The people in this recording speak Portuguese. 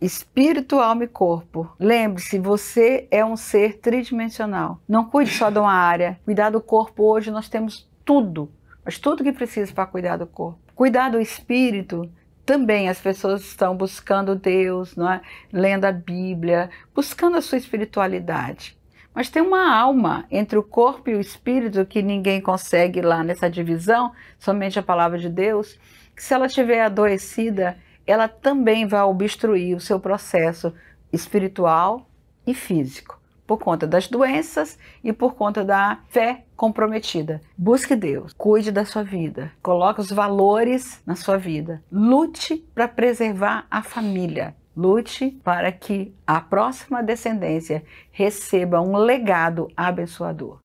espírito, alma e corpo. Lembre-se, você é um ser tridimensional. Não cuide só de uma área. Cuidar do corpo hoje nós temos tudo, mas tudo que precisa para cuidar do corpo. Cuidar do espírito também as pessoas estão buscando Deus, não é? lendo a Bíblia, buscando a sua espiritualidade. Mas tem uma alma entre o corpo e o espírito que ninguém consegue lá nessa divisão, somente a palavra de Deus, que se ela estiver adoecida, ela também vai obstruir o seu processo espiritual e físico, por conta das doenças e por conta da fé comprometida. Busque Deus, cuide da sua vida, coloque os valores na sua vida, lute para preservar a família. Lute para que a próxima descendência receba um legado abençoador.